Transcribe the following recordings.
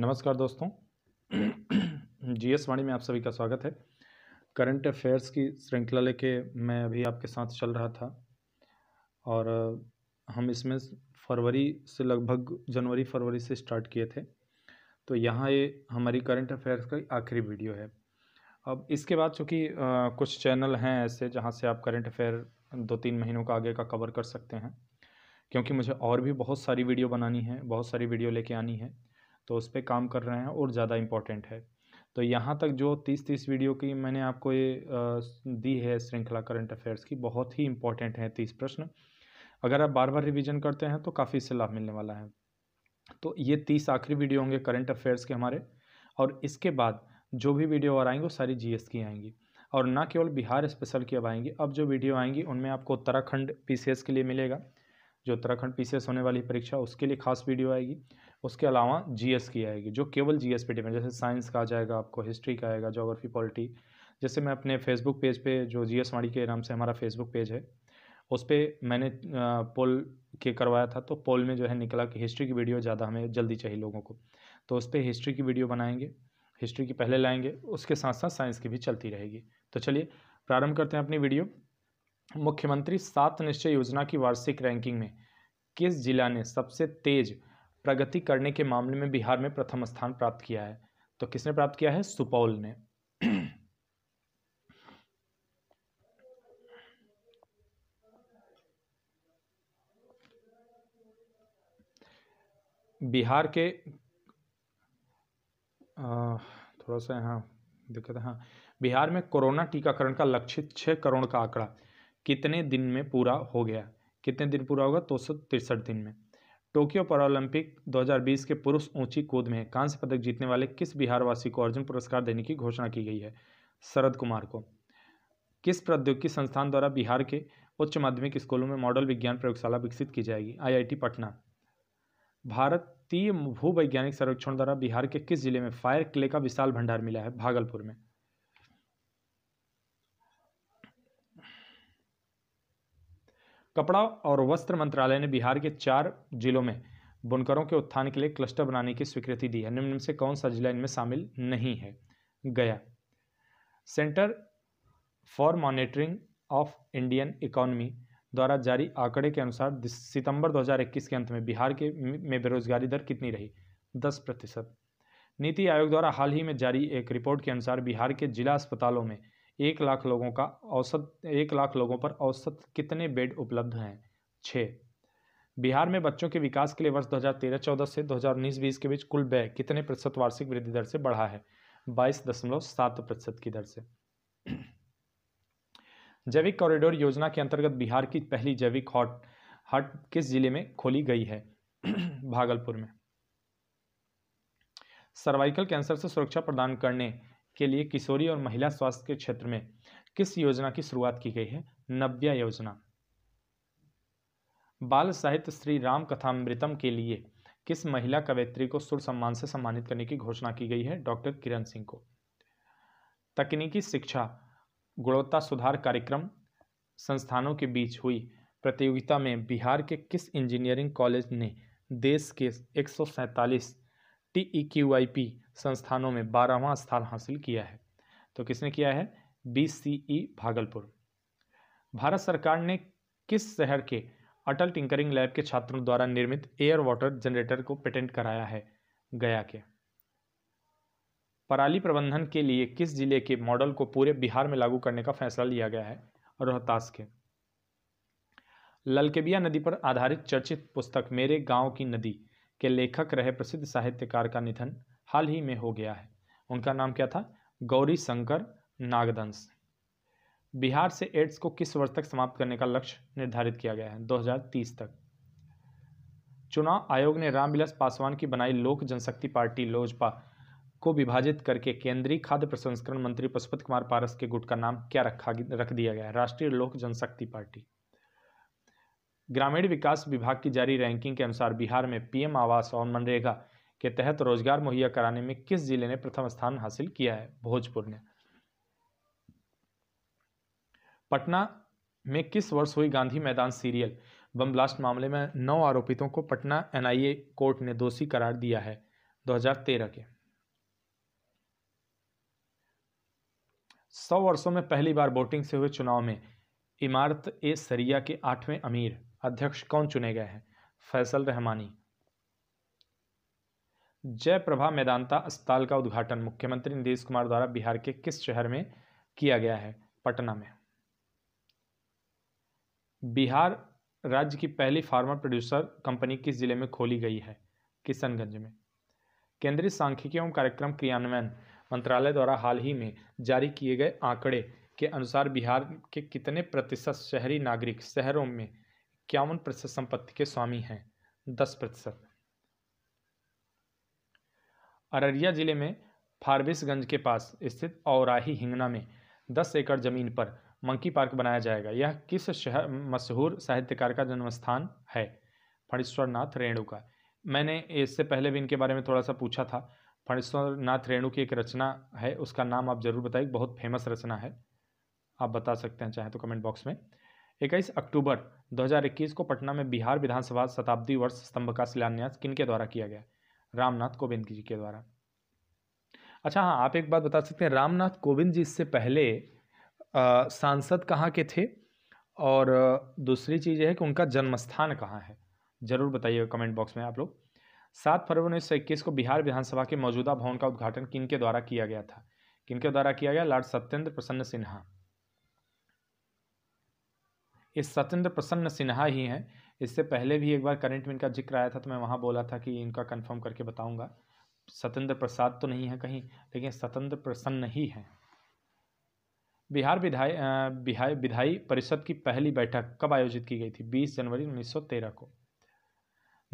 नमस्कार दोस्तों जीएस वाणी में आप सभी का स्वागत है करंट अफेयर्स की श्रृंखला लेके मैं अभी आपके साथ चल रहा था और हम इसमें फरवरी से लगभग जनवरी फरवरी से स्टार्ट किए थे तो यहाँ ये हमारी करंट अफेयर्स का आखिरी वीडियो है अब इसके बाद चूँकि कुछ चैनल हैं ऐसे जहाँ से आप करंट अफेयर दो तीन महीनों का आगे का कवर कर सकते हैं क्योंकि मुझे और भी बहुत सारी वीडियो बनानी है बहुत सारी वीडियो लेके आनी है तो उस पर काम कर रहे हैं और ज़्यादा इम्पोर्टेंट है तो यहाँ तक जो तीस तीस वीडियो की मैंने आपको ये दी है श्रृंखला करंट अफेयर्स की बहुत ही इम्पॉर्टेंट है तीस प्रश्न अगर आप बार बार रिवीजन करते हैं तो काफ़ी इससे लाभ मिलने वाला है तो ये तीस आखिरी वीडियो होंगे करंट अफेयर्स के हमारे और इसके बाद जो भी वीडियो और आएंगे वो सारी जी की आएंगी और ना केवल बिहार स्पेशल की अब आएंगी अब जो वीडियो आएंगी उनमें आपको उत्तराखंड पी के लिए मिलेगा जो उत्तराखंड पी होने वाली परीक्षा उसके लिए खास वीडियो आएगी उसके अलावा जीएस की आएगी जो केवल जीएस पे डिपेंड जैसे साइंस का आ जाएगा आपको हिस्ट्री का आएगा जोग्राफी पॉलिटी जैसे मैं अपने फेसबुक पेज पे जो जी एस वाणी के नाम से हमारा फेसबुक पेज है उस पर मैंने पोल के करवाया था तो पोल में जो है निकला कि हिस्ट्री की वीडियो ज़्यादा हमें जल्दी चाहिए लोगों को तो उस पर हिस्ट्री की वीडियो बनाएंगे हिस्ट्री की पहले लाएंगे उसके साथ साथ साइंस की भी चलती रहेगी तो चलिए प्रारंभ करते हैं अपनी वीडियो मुख्यमंत्री सात निश्चय योजना की वार्षिक रैंकिंग में किस जिला ने सबसे तेज प्रगति करने के मामले में बिहार में प्रथम स्थान प्राप्त किया है तो किसने प्राप्त किया है सुपौल ने बिहार के थोड़ा सा यहाँ दिक्कत हाँ बिहार में कोरोना टीकाकरण का लक्षित छः करोड़ का आंकड़ा कितने दिन में पूरा हो गया कितने दिन पूरा होगा दो सौ तिरसठ दिन में टोक्यो पैरालंपिक 2020 के पुरुष ऊंची कूद में कांस्य पदक जीतने वाले किस बिहारवासी को अर्जुन पुरस्कार देने की घोषणा की गई है शरद कुमार को किस प्रौद्योगिकी संस्थान द्वारा बिहार के उच्च माध्यमिक स्कूलों में मॉडल विज्ञान प्रयोगशाला विकसित की जाएगी आईआईटी पटना भारतीय भूवैज्ञानिक सर्वेक्षण द्वारा बिहार के किस जिले में फायर क्ले का विशाल भंडार मिला है भागलपुर में कपड़ा और वस्त्र मंत्रालय ने बिहार के चार जिलों में बुनकरों के उत्थान के लिए क्लस्टर बनाने की स्वीकृति दी है निम्न से कौन सा जिला इनमें शामिल नहीं है गया Centre for Monitoring of Indian Economy द्वारा जारी आंकड़े के अनुसार सितंबर 2021 के अंत में बिहार के में बेरोजगारी दर कितनी रही 10 प्रतिशत नीति आयोग द्वारा हाल ही में जारी एक रिपोर्ट के अनुसार बिहार के जिला अस्पतालों में एक लाख लोगों का औसत एक लाख लोगों पर औसत कितने बेड उपलब्ध हैं छः बिहार में बच्चों के विकास के लिए वर्ष 2013-14 से 2019-20 के बीच कुल व्यय कितने प्रतिशत वार्षिक वृद्धि दर से बढ़ा है बाईस दशमलव सात प्रतिशत की दर से जैविक कॉरिडोर योजना के अंतर्गत बिहार की पहली जैविक हॉट हट किस जिले में खोली गई है भागलपुर में सर्वाइकल कैंसर से सुरक्षा प्रदान करने के लिए किशोरी और महिला स्वास्थ्य के क्षेत्र में किस योजना की शुरुआत की गई है नव्या योजना बाल साहित्य श्री राम कथामृतम के लिए किस महिला कवयित्री को सुर सम्मान से सम्मानित करने की घोषणा की गई है डॉक्टर किरण सिंह को तकनीकी शिक्षा गुणवत्ता सुधार कार्यक्रम संस्थानों के बीच हुई प्रतियोगिता में बिहार के किस इंजीनियरिंग कॉलेज ने देश के एक सौ टीईक्यूआईपी संस्थानों में बारहवां स्थान हासिल किया है तो किसने किया है बी e, भागलपुर भारत सरकार ने किस शहर के अटल टिंकरिंग लैब के छात्रों द्वारा निर्मित एयर वाटर जनरेटर को पेटेंट कराया है गया के पराली प्रबंधन के लिए किस जिले के मॉडल को पूरे बिहार में लागू करने का फैसला लिया गया है रोहतास के ललकेबिया नदी पर आधारित चर्चित पुस्तक मेरे गांव की नदी के लेखक रहे प्रसिद्ध साहित्यकार का निधन हाल ही में हो गया है उनका नाम क्या था गौरी शंकर नागदंश बिहार से एड्स को किस वर्ष तक समाप्त करने का लक्ष्य निर्धारित किया गया है 2030 तक चुनाव आयोग ने रामविलास पासवान की बनाई लोक जनशक्ति पार्टी लोजपा को विभाजित करके केंद्रीय खाद्य प्रसंस्करण मंत्री पशुपत कुमार पारस के गुट का नाम क्या रखा रख दिया गया है राष्ट्रीय लोक जनशक्ति पार्टी ग्रामीण विकास विभाग की जारी रैंकिंग के अनुसार बिहार में पीएम आवास और मनरेगा के तहत रोजगार मुहैया कराने में किस जिले ने प्रथम स्थान हासिल किया है भोजपुर ने पटना में किस वर्ष हुई गांधी मैदान सीरियल बम ब्लास्ट मामले में नौ आरोपितों को पटना एनआईए कोर्ट ने दोषी करार दिया है 2013 के सौ वर्षों में पहली बार वोटिंग से हुए चुनाव में इमारत ए सरिया के आठवें अमीर अध्यक्ष कौन चुने गए हैं फैसल रहमानी जयप्रभा मैदानता अस्पताल का उद्घाटन मुख्यमंत्री नीतीश कुमार द्वारा बिहार के किस शहर में किया गया है पटना में बिहार राज्य की पहली फार्मा प्रोड्यूसर कंपनी किस जिले में खोली गई है किशनगंज में केंद्रीय सांख्यिकी एवं कार्यक्रम क्रियान्वयन मंत्रालय द्वारा हाल ही में जारी किए गए आंकड़े के अनुसार बिहार के कितने प्रतिशत शहरी नागरिक शहरों में इक्यावन प्रतिशत संपत्ति के स्वामी हैं दस प्रतिशत अररिया जिले में फारबिसगंज के पास स्थित औराही हिंगना में दस एकड़ जमीन पर मंकी पार्क बनाया जाएगा यह किस शहर मशहूर साहित्यकार का जन्मस्थान है फणीश्वरनाथ रेणु का मैंने इससे पहले भी इनके बारे में थोड़ा सा पूछा था फणेश्वरनाथ रेणु की एक रचना है उसका नाम आप जरूर बताइए बहुत फेमस रचना है आप बता सकते हैं चाहे तो कमेंट बॉक्स में इक्कीस अक्टूबर 2021 को पटना में बिहार विधानसभा शताब्दी वर्ष स्तंभ का शिलान्यास किनके द्वारा किया गया रामनाथ कोविंद जी के द्वारा अच्छा हाँ आप एक बात बता सकते हैं रामनाथ कोविंद जी इससे पहले आ, सांसद कहाँ के थे और दूसरी चीज़ यह है कि उनका जन्मस्थान कहाँ है ज़रूर बताइए कमेंट बॉक्स में आप लोग सात फरवरी उन्नीस सौ इक्कीस को बिहार विधानसभा के मौजूदा भवन का उद्घाटन किन के द्वारा किया गया था किन के द्वारा किया गया लॉर्ड सत्येंद्र प्रसन्न सिन्हा ये सत्येंद्र प्रसन्न सिन्हा ही हैं इससे पहले भी एक बार करंट में इनका जिक्र आया था तो मैं वहाँ बोला था कि इनका कंफर्म करके बताऊँगा सतेंद्र प्रसाद तो नहीं है कहीं लेकिन सतेंद्र प्रसन्न ही है बिहार विधाई बिहार विधायी परिषद की पहली बैठक कब आयोजित की गई थी 20 जनवरी 1913 को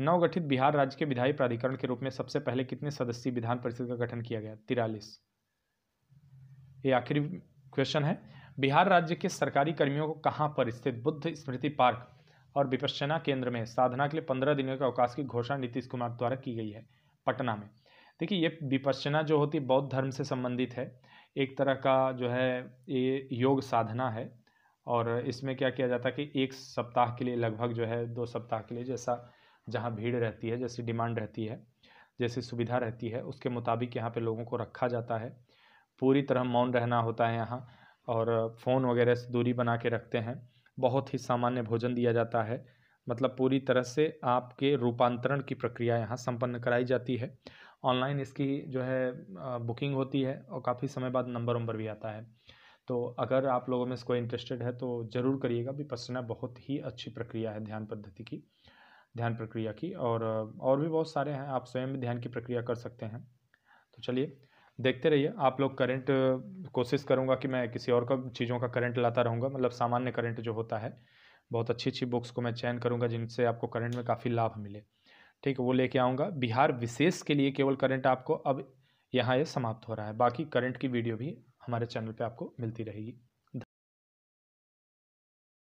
नवगठित बिहार राज्य के विधायी प्राधिकरण के रूप में सबसे पहले कितने सदस्यीय विधान परिषद का गठन किया गया तिरालीस ये आखिरी क्वेश्चन है बिहार राज्य के सरकारी कर्मियों को कहाँ पर स्थित बुद्ध स्मृति पार्क और विपश्चना केंद्र में साधना के लिए पंद्रह दिनों के अवकाश की घोषणा नीतीश कुमार द्वारा की गई है पटना में देखिए ये विपश्चना जो होती है बौद्ध धर्म से संबंधित है एक तरह का जो है ये योग साधना है और इसमें क्या किया जाता है कि एक सप्ताह के लिए लगभग जो है दो सप्ताह के लिए जैसा जहाँ भीड़ रहती है जैसी डिमांड रहती है जैसी सुविधा रहती है उसके मुताबिक यहाँ पे लोगों को रखा जाता है पूरी तरह मौन रहना होता है यहाँ और फ़ोन वगैरह से दूरी बना के रखते हैं बहुत ही सामान्य भोजन दिया जाता है मतलब पूरी तरह से आपके रूपांतरण की प्रक्रिया यहाँ संपन्न कराई जाती है ऑनलाइन इसकी जो है बुकिंग होती है और काफ़ी समय बाद नंबर वंबर भी आता है तो अगर आप लोगों में इसको इंटरेस्टेड है तो ज़रूर करिएगा भी पसना बहुत ही अच्छी प्रक्रिया है ध्यान पद्धति की ध्यान प्रक्रिया की और और भी बहुत सारे हैं आप स्वयं भी ध्यान की प्रक्रिया कर सकते हैं तो चलिए देखते रहिए आप लोग करंट कोशिश करूँगा कि मैं किसी और का चीज़ों का करंट लाता रहूँगा मतलब सामान्य करंट जो होता है बहुत अच्छी अच्छी बुक्स को मैं चयन करूँगा जिनसे आपको करंट में काफ़ी लाभ मिले ठीक है वो लेके आऊँगा बिहार विशेष के लिए केवल करंट आपको अब यहाँ ये समाप्त हो रहा है बाकी करंट की वीडियो भी हमारे चैनल पर आपको मिलती रहेगी